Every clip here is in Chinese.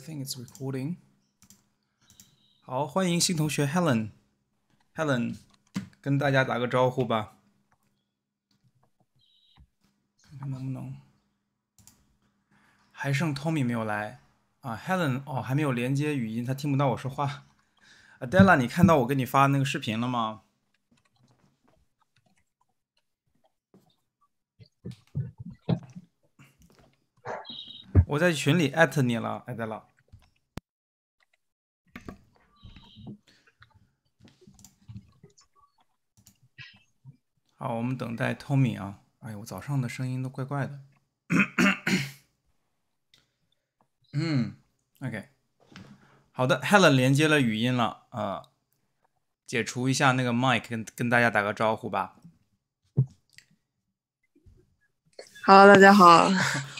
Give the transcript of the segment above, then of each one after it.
I think it's recording。好，欢迎新同学 Helen。Helen，跟大家打个招呼吧。看看能不能。还剩 Tommy 没有来啊。Helen，哦，还没有连接语音，他听不到我说话。Adela，你看到我给你发那个视频了吗？我在群里艾特你了，Adela。好，我们等待 Tommy 啊！哎呦，我早上的声音都怪怪的。嗯，OK，好的，Helen 连接了语音了啊，解除一下那个 Mic，跟跟大家打个招呼吧。Hello, 大家好。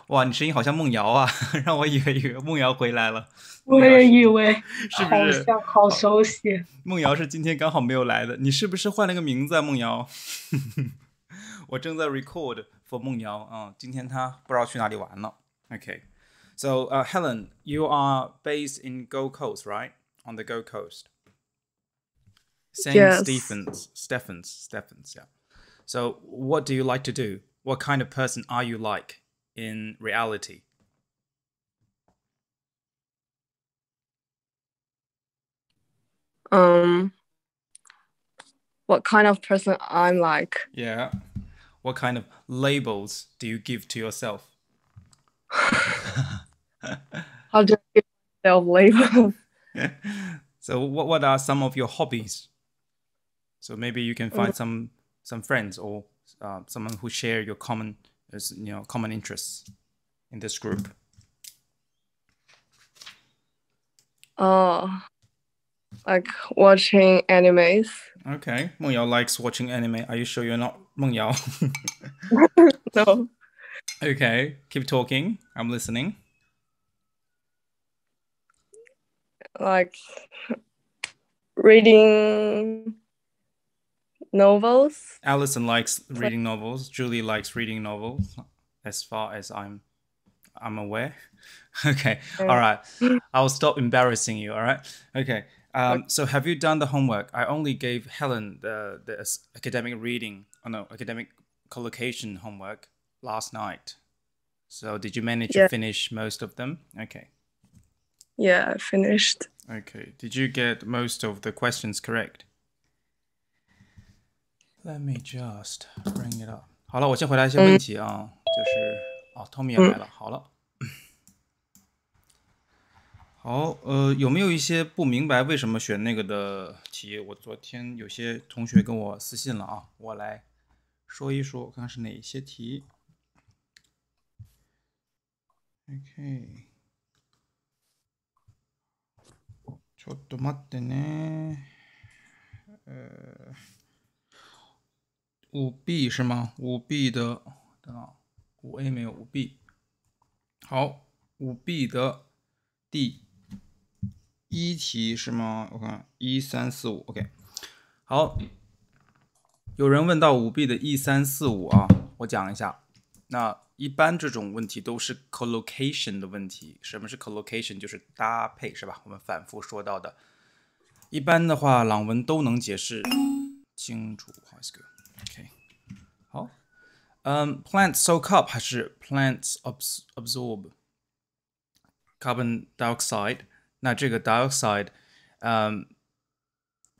哇，你声音好像梦瑶啊，让我以为以为梦瑶回来了。我也以为，是不是好熟悉？梦瑶是今天刚好没有来的。你是不是换了个名字啊，梦瑶？我正在 record for 梦瑶啊，今天她不知道去哪里玩了。OK，so、okay. uh, Helen, you are based in Gold Coast, right? On the Gold Coast. yes. Stephens, Stephens, Stephens. Yeah. So, what do you like to do? what kind of person are you like in reality? Um, what kind of person I'm like? Yeah. What kind of labels do you give to yourself? I'll just give myself labels? so, what, what are some of your hobbies? So maybe you can find um, some some friends or uh, someone who share your common uh, you know common interests in this group. Oh, like watching animes. Okay, Meng Yao likes watching anime. Are you sure you're not Meng Yao? no. Okay, keep talking. I'm listening. Like reading novels. Allison likes reading novels. Julie likes reading novels, as far as I'm, I'm aware. okay, all right. I'll stop embarrassing you. All right. Okay. Um, so have you done the homework? I only gave Helen the, the academic reading, oh no, academic collocation homework last night. So did you manage yeah. to finish most of them? Okay. Yeah, I finished. Okay. Did you get most of the questions correct? Let me just bring it up. 好了，我先回答一些问题啊，就是啊，Tommy 也来了。好了，好呃，有没有一些不明白为什么选那个的题？我昨天有些同学跟我私信了啊，我来说一说，看看是哪些题。Okay. 五 B 是吗？五 B 的，等等，五 A 没有五 B。好，五 B 的，第一题是吗？我看一三四五，OK。好，有人问到五 B 的一三四五啊，我讲一下。那一般这种问题都是 collocation 的问题。什么是 collocation？就是搭配，是吧？我们反复说到的。一般的话，朗文都能解释清楚。OK，好，嗯、um,，plants soak up 还是 plants absorb carbon dioxide？那这个 dioxide，嗯，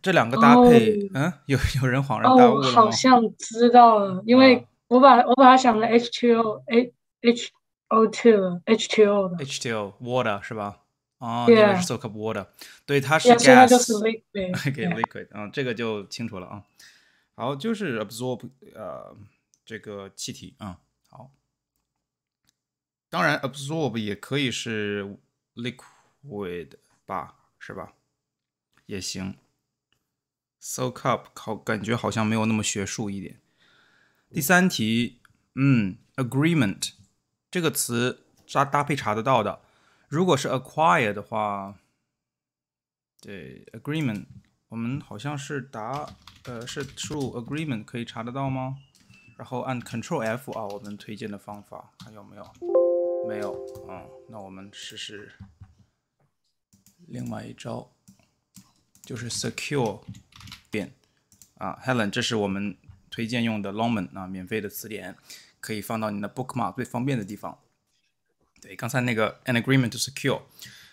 这两个搭配，哦、嗯，有有人恍然大悟了、哦、好像知道了，因为我把、啊、我把它想成 H2O，H H O two H two O 的 H two O water 是吧？哦，那个是 soak up water，对，它是 gas，给 liquid，嗯，这个就清楚了啊。好，就是 absorb，呃，这个气体啊。好，当然 absorb 也可以是 liquid 吧，是吧？也行。soak up 好，感觉好像没有那么学术一点。第三题，嗯，agreement 这个词搭搭配查得到的。如果是 acquire 的话，对，agreement。我们好像是答，呃，是输入 agreement 可以查得到吗？然后按 Control F 啊，我们推荐的方法还有没有？没有啊，那我们试试另外一招，就是 secure 变。啊，Helen，这是我们推荐用的 Longman 啊，免费的词典，可以放到你的 Bookmark 最方便的地方。对，刚才那个 an agreement to secure，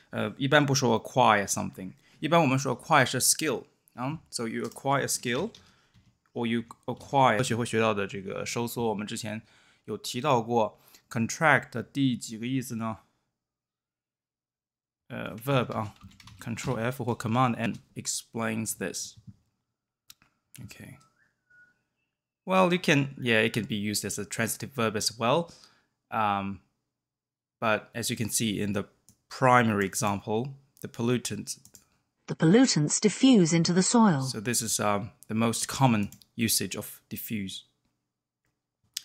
呃，一般不说 acquire something。一般我们说 acquire 是 skill you acquire a skill or you acquire 学会学到的这个收缩，我们之前有提到过 contract 第几个意思呢？呃，verb 啊，Control F 或 Command N explains this. Okay. Well, you can, yeah, it can be used as a transitive verb as well. Um, but as you can see in the primary example, the pollutant the pollutants diffuse into the soil. So this is um, the most common usage of diffuse.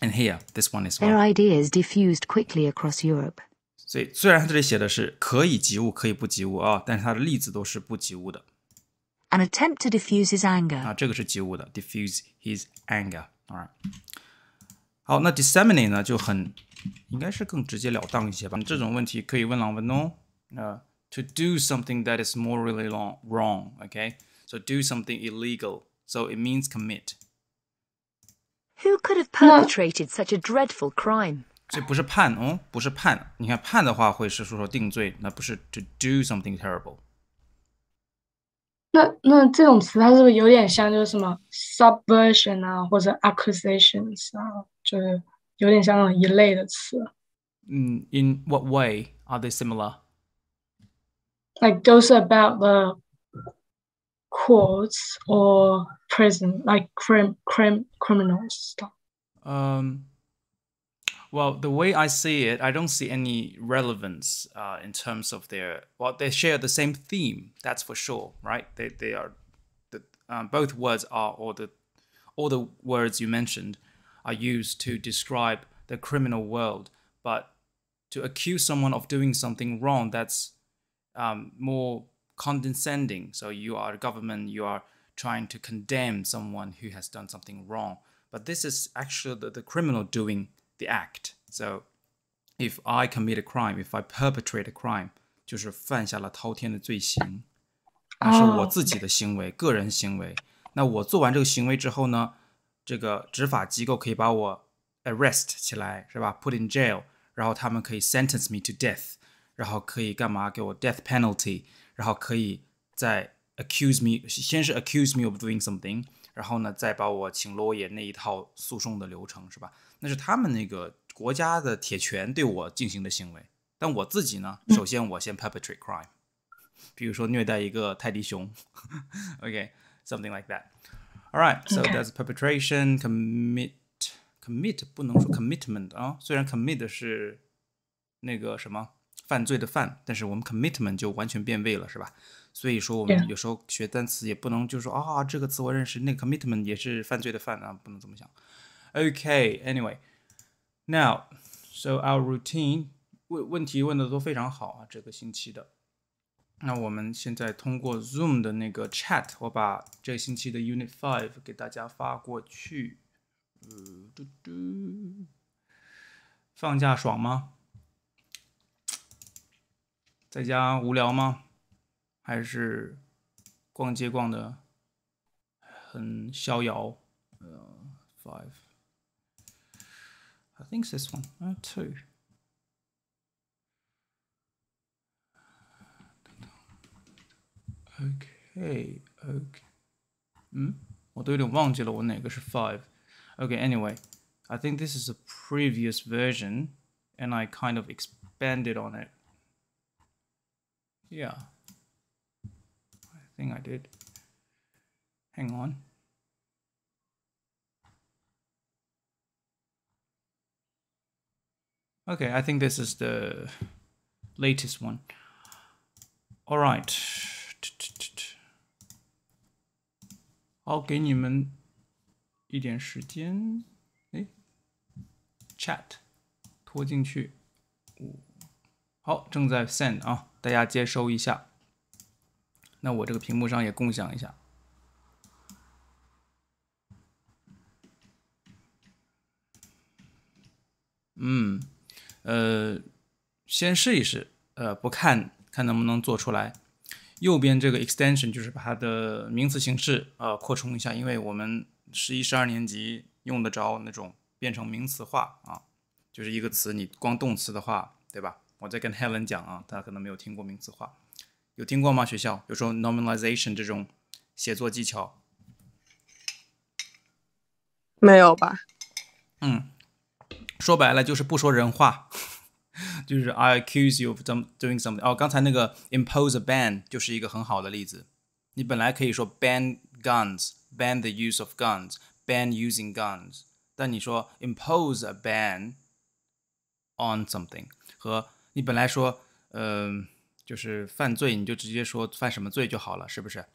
And here, this one is. Their ideas diffused quickly across Europe. 所以虽然它这里写的是可以及物，可以不及物啊，但是它的例子都是不及物的。An attempt to diffuse his anger 啊，这个是及物的，diffuse his anger。Alright，好，那 disseminate 呢就很应该是更直截了当一些吧。这种问题可以问朗文哦，呃。to do something that is morally wrong, okay? So do something illegal. So it means commit. Who could have perpetrated such a dreadful crime? 这不是判哦，不是判。你看判的话会是说定罪，那不是 to do something terrible。那那这种词它是不是有点像就是什么 subversion 啊，或者 accusations 啊，就是有点像那种一类的词。嗯，in what way are they similar? like those about the courts or prison, like crim, crim, criminal stuff? Um, well, the way I see it, I don't see any relevance uh, in terms of their. Well, they share the same theme, that's for sure, right? They they are, the, um, both words are, or the, all the words you mentioned, are used to describe the criminal world. But to accuse someone of doing something wrong, that's um, more condescending. So you are a government, you are trying to condemn someone who has done something wrong. But this is actually the, the criminal doing the act. So if I commit a crime, if I perpetrate a crime, 就是犯下了滔天的罪行，那是我自己的行为，个人行为。那我做完这个行为之后呢，这个执法机构可以把我 arrest 起来，是吧？Put in jail，然后他们可以 sentence me to death。然后可以干嘛？给我 death penalty。然后可以再 accuse me。先是 accuse me of doing something。然后呢，再把我请 lawyer 那一套诉讼的流程，是吧？那是他们那个国家的铁拳对我进行的行为。但我自己呢，首先我先 perpetrate crime。比如说虐待一个泰迪熊。OK，something like that。All right。So t h e e s perpetration, commit, commit。不能说 commitment 啊。虽然 commit 是那个什么。犯罪的犯，但是我们 commitment 就完全变味了，是吧？所以说我们有时候学单词也不能就说啊，这个词我认识，那 commitment 也是犯罪的犯啊，不能这么想。OK，Anyway，Now，So our routine 问问题问的都非常好啊，这个星期的。那我们现在通过 Zoom 的那个 chat，我把这个星期的 Unit Five 给大家发过去。嘟嘟，放假爽吗？在家无聊吗？还是逛街逛的很逍遥？呃，five。I think it's this one. Uh, two. Okay, okay. five. Okay. anyway, I think this is a previous version, and I kind of expanded on it. Yeah. I think I did. Hang on. Okay, I think this is the latest one. All chat 好，给你们一点时间。哎，chat 拖进去。好，正在 send 啊。大家接收一下，那我这个屏幕上也共享一下。嗯，呃，先试一试，呃，不看看能不能做出来。右边这个 extension 就是把它的名词形式，呃，扩充一下，因为我们十一、十二年级用得着那种变成名词化啊，就是一个词，你光动词的话，对吧？我在跟 Helen 讲啊，大家可能没有听过名词化，有听过吗？学校有时候 normalization 这种写作技巧没有吧？嗯，说白了就是不说人话，就是 I accuse you of doing something。哦，刚才那个 impose a ban 就是一个很好的例子。你本来可以说 ban guns, ban the use of guns, ban using guns，但你说 impose a ban on something 和你本来说，嗯，就是犯罪，你就直接说犯什么罪就好了，是不是？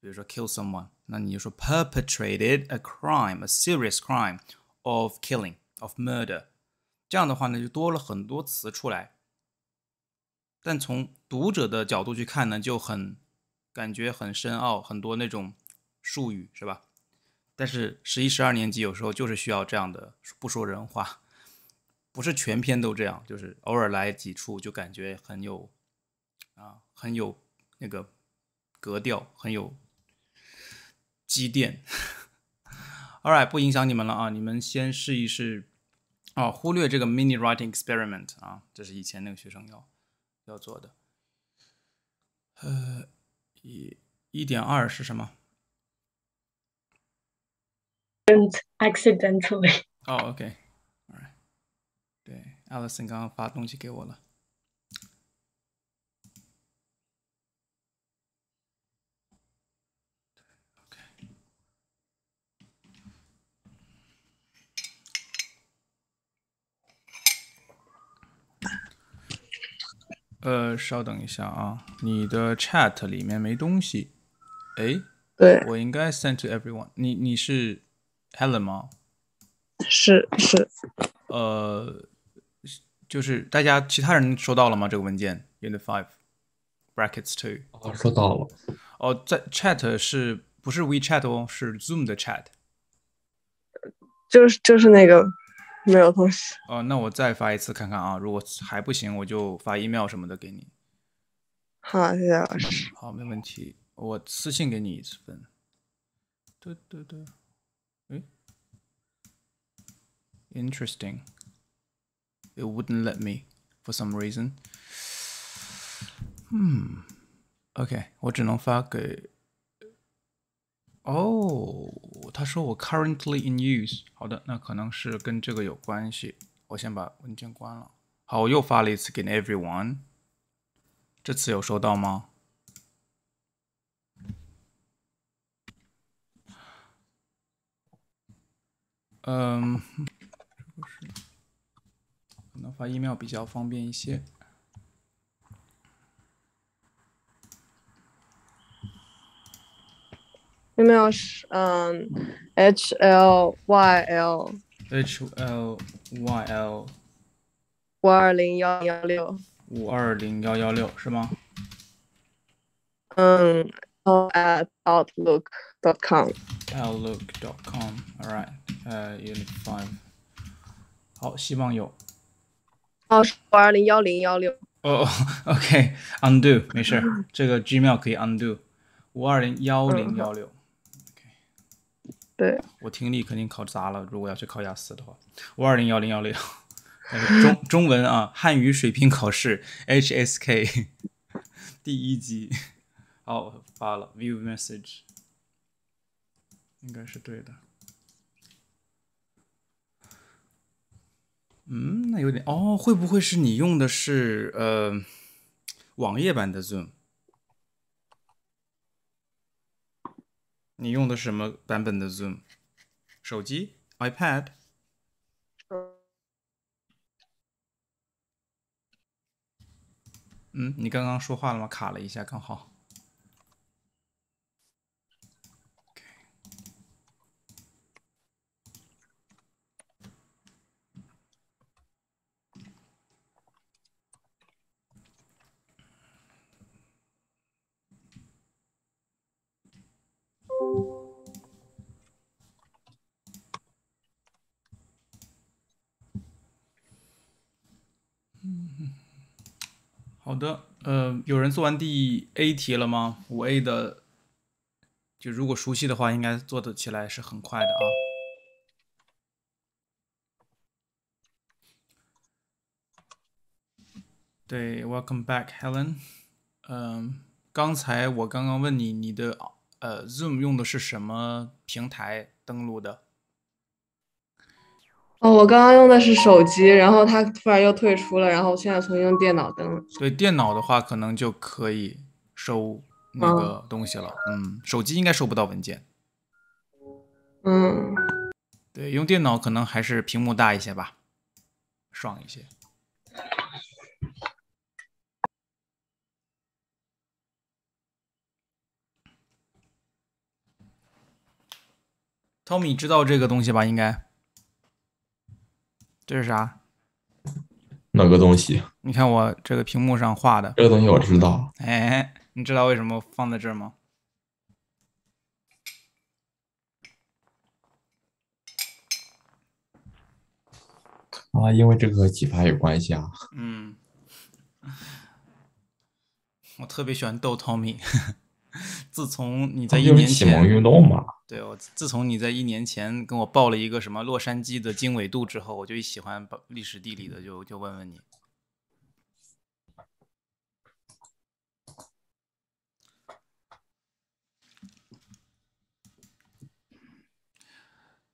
比如说 kill someone，那你就说 perpetrated a crime，a serious crime of killing of murder。这样的话呢，就多了很多词出来。但从读者的角度去看呢，就很感觉很深奥，很多那种术语，是吧？但是十一、十二年级有时候就是需要这样的，不说人话。不是全篇都这样，就是偶尔来几处就感觉很有啊，很有那个格调，很有积淀。All right，不影响你们了啊，你们先试一试啊，忽略这个 mini writing experiment 啊，这是以前那个学生要要做的。呃，一一点二是什么？And accidentally. Oh, okay. 阿文森刚刚发东西给我了。呃，稍等一下啊，你的 Chat 里面没东西。哎，对，我应该 Send to everyone。你你是 Helen 吗？是是。呃。就是大家其他人收到了吗？这个文件 Unit Five Brackets Two 哦，收到了。哦，在 Chat 是不是 WeChat 哦？是 Zoom 的 Chat，就是就是那个没有东西。哦，那我再发一次看看啊。如果还不行，我就发 email 什么的给你。好，谢谢老师。好，没问题。我私信给你一次份。对对对。Interesting. it wouldn't let me for some reason. Hmm. OK，我只能发给。哦，他说我 oh, currently in everyone. use。好的，那可能是跟这个有关系。我先把文件关了。好，我又发了一次给 Um. 发 email 比较方便一些。email 是嗯，h l y l。h l y l。五二零幺幺六。五二零幺幺六是吗？嗯。l at outlook dot com。outlook dot com，alright，呃，you find。好，希望有。哦，五二零幺零幺六。哦哦，OK，Undo，没事，这个 G m a i l 可以 Undo。五二零幺零幺六。对我听力肯定考砸了，如果要去考雅思的话，五二零幺零幺六。中 中文啊，汉语水平考试 HSK 第一级。哦，发了 View Message，应该是对的。嗯，那有点哦，会不会是你用的是呃网页版的 Zoom？你用的是什么版本的 Zoom？手机？iPad？嗯，你刚刚说话了吗？卡了一下，刚好。好的，呃，有人做完第 A 题了吗？五 A 的，就如果熟悉的话，应该做的起来是很快的啊。对，Welcome back Helen。嗯，刚才我刚刚问你，你的呃 Zoom 用的是什么平台登录的？哦，我刚刚用的是手机，然后它突然又退出了，然后现在重新用电脑登。对，电脑的话可能就可以收那个东西了。嗯，手机应该收不到文件。嗯，对，用电脑可能还是屏幕大一些吧，爽一些。Tommy 知道这个东西吧？应该。这是啥？哪个东西？你看我这个屏幕上画的这个东西我知道。哎，你知道为什么放在这儿吗？啊，因为这个和启发有关系啊。嗯，我特别喜欢逗 Tommy。自从你在一年前。对我，自从你在一年前跟我报了一个什么洛杉矶的经纬度之后，我就喜欢把历史地理的，就就问问你。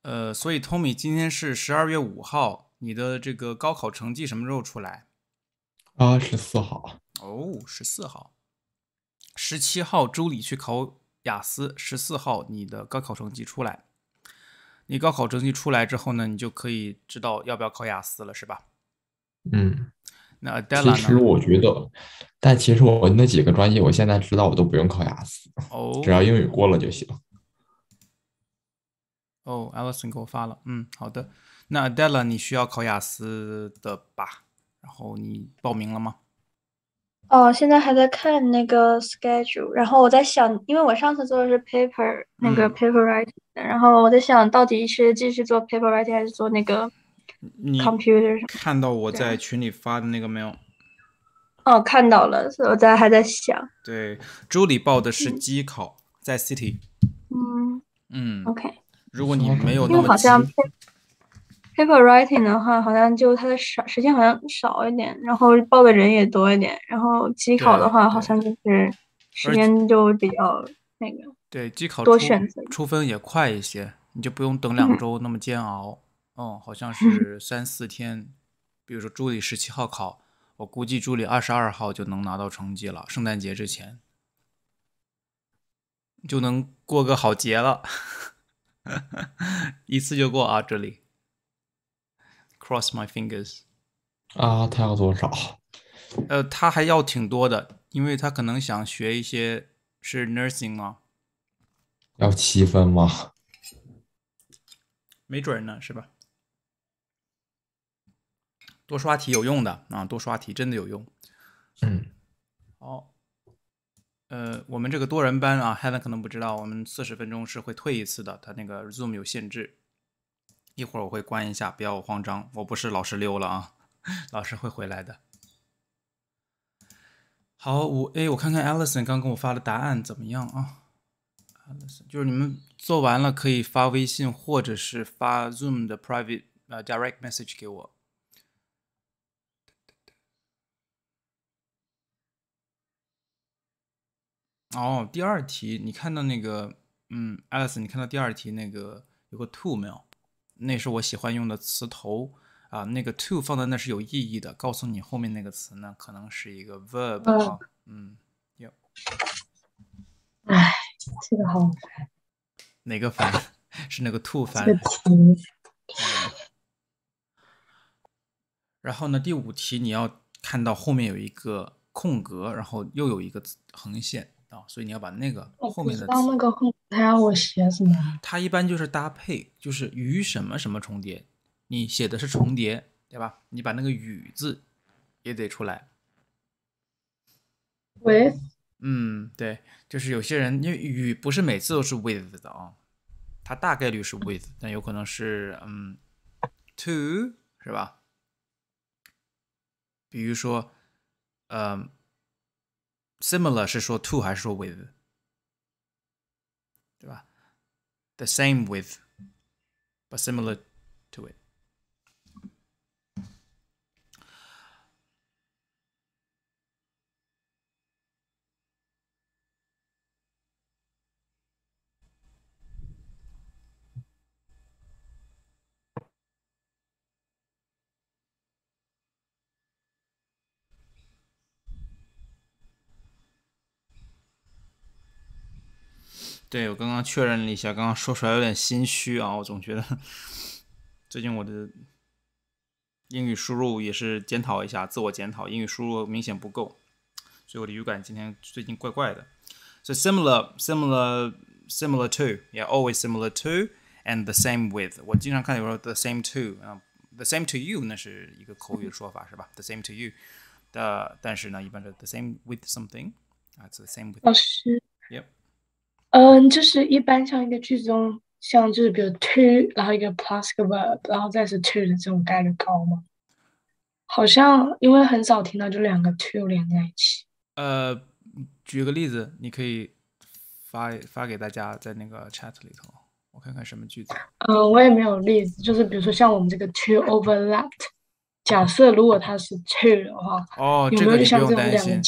呃，所以 Tommy 今天是十二月五号，你的这个高考成绩什么时候出来？八十四号。哦，十四号，十七号朱里去考。雅思十四号，你的高考成绩出来，你高考成绩出来之后呢，你就可以知道要不要考雅思了，是吧？嗯，那其实我觉得，但其实我那几个专业，我现在知道我都不用考雅思，哦、只要英语过了就行。哦，Alison 给我发了，嗯，好的，那 Adela 你需要考雅思的吧？然后你报名了吗？哦，现在还在看那个 schedule，然后我在想，因为我上次做的是 paper 那个 paper writing，然后我在想到底是继续做 paper writing 还是做那个 computer。看到我在群里发的那个没有？哦，看到了，所以我在还在想。对，朱里报的是机考，在 city。嗯。嗯。OK。如果你没有那么近。paper writing 的话，好像就它的时时间好像少一点，然后报的人也多一点。然后机考的话，好像就是时间就比较那个。对，机考多选出分也快一些，你就不用等两周那么煎熬。嗯，好像是三四天。比如说助理十七号考，我估计助理二十二号就能拿到成绩了，圣诞节之前就能过个好节了，一次就过啊，这里。Cross my fingers，啊，他要多少？呃，他还要挺多的，因为他可能想学一些是 nursing 吗？要七分吗？没准呢，是吧？多刷题有用的啊，多刷题真的有用。嗯，好，呃，我们这个多人班啊，Heaven 可能不知道，我们四十分钟是会退一次的，他那个 Zoom 有限制。一会儿我会关一下，不要我慌张。我不是老师溜了啊，老师会回来的。好，五 A，我看看 Alison 刚跟我发的答案怎么样啊？Alison，就是你们做完了可以发微信或者是发 Zoom 的 private 呃 direct message 给我。哦，第二题，你看到那个嗯，Alison，你看到第二题那个有个 to 没有？那是我喜欢用的词头啊，那个 to 放在那是有意义的，告诉你后面那个词呢，可能是一个 verb 哈。嗯，哎，这个好烦。哪个烦？是那个 to 烦。然后呢，第五题你要看到后面有一个空格，然后又有一个横线啊，所以你要把那个后面的。到那个横。他要我写什么？他一般就是搭配，就是与什么什么重叠。你写的是重叠，对吧？你把那个与字也得出来。喂。嗯，对，就是有些人，因为与不是每次都是 with 的啊，它大概率是 with，但有可能是嗯，to 是吧？比如说，呃，similar 是说 to 还是说 with？对吧？The same with, but similar to it. 对，我刚刚确认了一下，刚刚说出来有点心虚啊！我总觉得最近我的英语输入也是检讨一下，自我检讨，英语输入明显不够，所以我的语感今天最近怪怪的。所以 similar, similar, similar to, yeah, always similar to, and the same with。我经常看有人说 the same to, the same to you，那是一个口语的说法是吧？the same to you，的，但是呢一般是 the same with something，啊，the same with。老师，yep。嗯，就是一般像一个句子中，像就是比如 two，然后一个 plus verb，然后再是 two 的这种概率高吗？好像因为很少听到就两个 two 连在一起。呃，举个例子，你可以发发给大家在那个 chat 里头，我看看什么句子。嗯，我也没有例子，就是比如说像我们这个 two over l a p 假设如果它是 two 的话，哦，这个不用担心。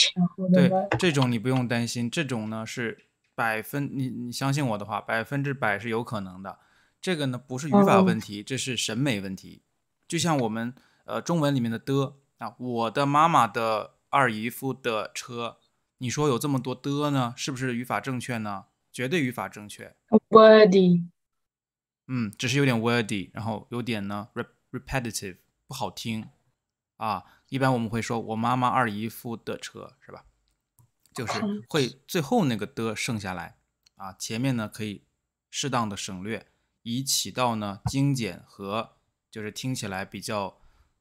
对，这种你不用担心，这种呢是。百分你你相信我的话，百分之百是有可能的。这个呢不是语法问题，这是审美问题。就像我们呃中文里面的的啊，我的妈妈的二姨夫的车，你说有这么多的呢，是不是语法正确呢？绝对语法正确。Wordy，嗯，只是有点 Wordy，然后有点呢 repetitive，不好听啊。一般我们会说我妈妈二姨夫的车，是吧？就是会最后那个的剩下来啊，前面呢可以适当的省略，以起到呢精简和就是听起来比较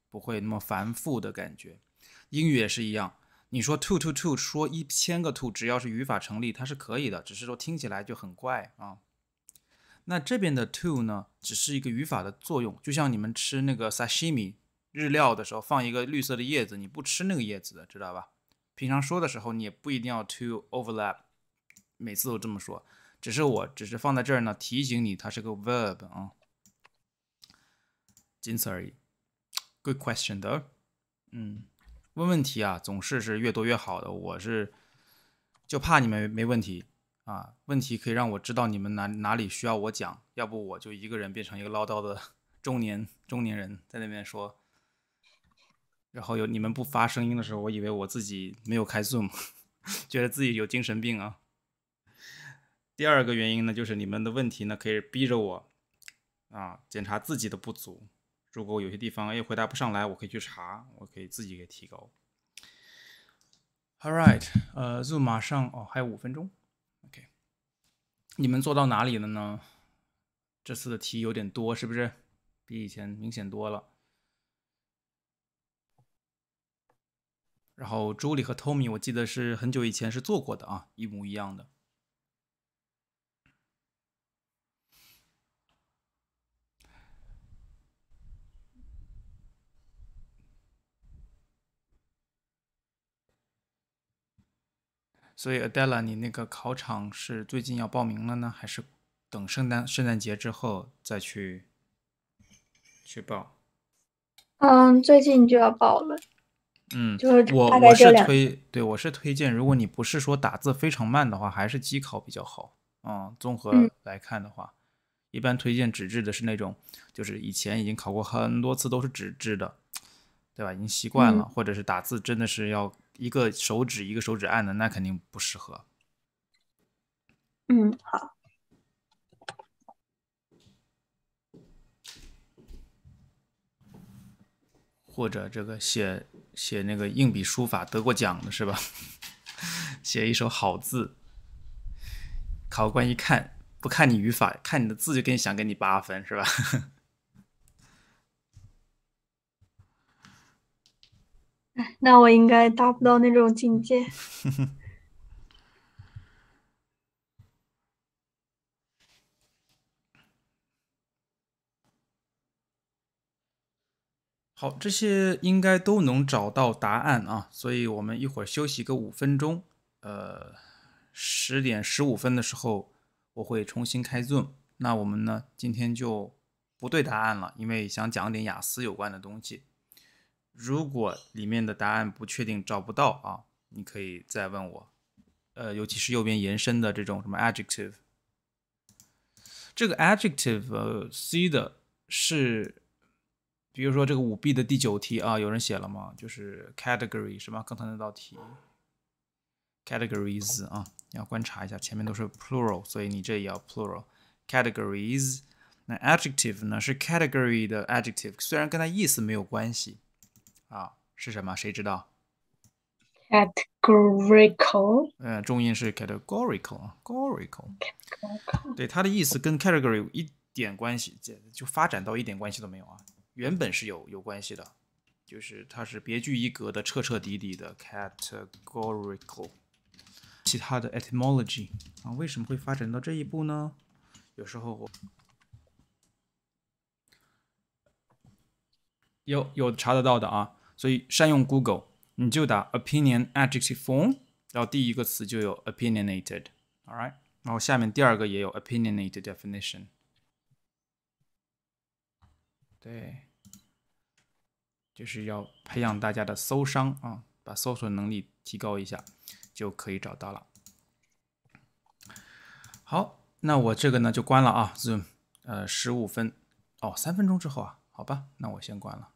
不会那么繁复的感觉。英语也是一样，你说 two two two 说一千个 two，只要是语法成立，它是可以的，只是说听起来就很怪啊。那这边的 two 呢，只是一个语法的作用，就像你们吃那个沙 m 米日料的时候放一个绿色的叶子，你不吃那个叶子的，知道吧？平常说的时候，你也不一定要 to overlap，每次都这么说，只是我只是放在这儿呢，提醒你它是个 verb 啊，仅此而已。Good question，嗯，问问题啊，总是是越多越好的，我是就怕你们没问题啊，问题可以让我知道你们哪哪里需要我讲，要不我就一个人变成一个唠叨的 中年中年人在那边说。然后有你们不发声音的时候，我以为我自己没有开 Zoom，觉得自己有精神病啊。第二个原因呢，就是你们的问题呢，可以逼着我啊检查自己的不足。如果有些地方哎回答不上来，我可以去查，我可以自己给提高。All right，呃，Zoom 马上哦，还有五分钟。OK，你们做到哪里了呢？这次的题有点多，是不是比以前明显多了？然后，Julie 和 Tommy，我记得是很久以前是做过的啊，一模一样的。所以，Adela，你那个考场是最近要报名了呢，还是等圣诞圣诞节之后再去去报？嗯，最近就要报了。嗯，就我我是推对，我是推荐，如果你不是说打字非常慢的话，还是机考比较好啊。综合来看的话，一般推荐纸质的是那种，就是以前已经考过很多次都是纸质的，对吧？已经习惯了，或者是打字真的是要一个手指一个手指按的，那肯定不适合。嗯，好。或者这个写。写那个硬笔书法得过奖的是吧？写一手好字，考官一看不看你语法，看你的字就给你想给你八分是吧？那我应该达不到那种境界。好，这些应该都能找到答案啊，所以我们一会儿休息个五分钟。呃，十点十五分的时候我会重新开 Zoom。那我们呢，今天就不对答案了，因为想讲点雅思有关的东西。如果里面的答案不确定找不到啊，你可以再问我。呃，尤其是右边延伸的这种什么 adjective，这个 adjective 呃 C 的是。比如说这个五 B 的第九题啊，有人写了吗？就是 category 是吗？刚才那道题，categories 啊，要观察一下，前面都是 plural，所以你这也要 plural，categories。那 adjective 呢是 category 的 adjective，虽然跟它意思没有关系啊，是什么？谁知道？categorical，嗯，重音是 categorical，categorical。对，它的意思跟 category 一点关系，就发展到一点关系都没有啊。原本是有有关系的，就是它是别具一格的、彻彻底底的 categorical，其他的 etymology 啊，为什么会发展到这一步呢？有时候我有有查得到的啊，所以善用 Google，你就打 opinion adjective form，然后第一个词就有 opinionated，all right，然后下面第二个也有 opinionated definition。对，就是要培养大家的搜商啊，把搜索能力提高一下，就可以找到了。好，那我这个呢就关了啊，Zoom，呃，十五分哦，三分钟之后啊，好吧，那我先关了。